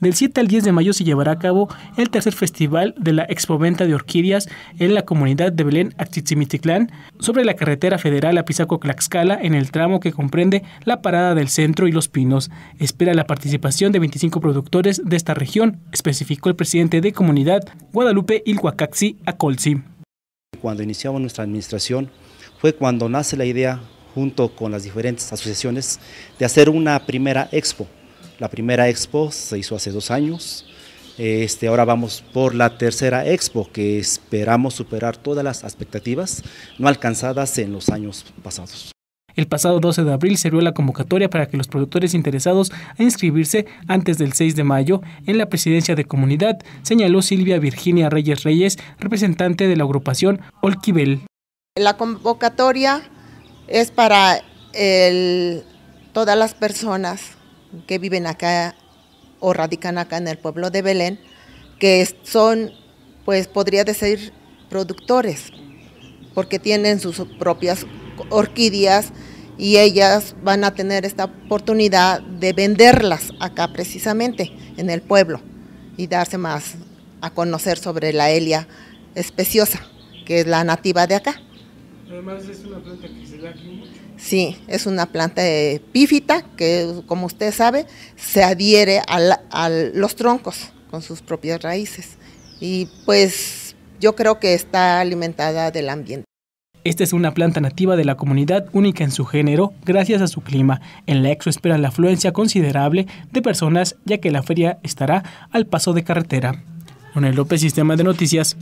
Del 7 al 10 de mayo se llevará a cabo el tercer festival de la expoventa de orquídeas en la comunidad de Belén Actitzimititlán, sobre la carretera federal a Pizaco-Tlaxcala, en el tramo que comprende la parada del centro y los pinos. Espera la participación de 25 productores de esta región, especificó el presidente de comunidad Guadalupe Ilhuacaxi Acolsi. Cuando iniciamos nuestra administración fue cuando nace la idea junto con las diferentes asociaciones, de hacer una primera expo la primera expo se hizo hace dos años. Este, ahora vamos por la tercera expo que esperamos superar todas las expectativas no alcanzadas en los años pasados. El pasado 12 de abril se dio la convocatoria para que los productores interesados a inscribirse antes del 6 de mayo en la presidencia de comunidad, señaló Silvia Virginia Reyes Reyes, representante de la agrupación Olquivel. La convocatoria es para todas las personas que viven acá o radican acá en el pueblo de Belén, que son, pues podría decir, productores, porque tienen sus propias orquídeas y ellas van a tener esta oportunidad de venderlas acá precisamente en el pueblo y darse más a conocer sobre la helia especiosa, que es la nativa de acá. Además es una planta Sí, es una planta epífita que, como usted sabe, se adhiere a, los troncos con sus propias raíces. Y pues yo creo que está alimentada del ambiente. Esta es una planta nativa de la comunidad única en su género gracias a su clima. En la exo esperan la afluencia considerable de personas ya que la feria estará al paso de carretera. López, Sistema de Noticias.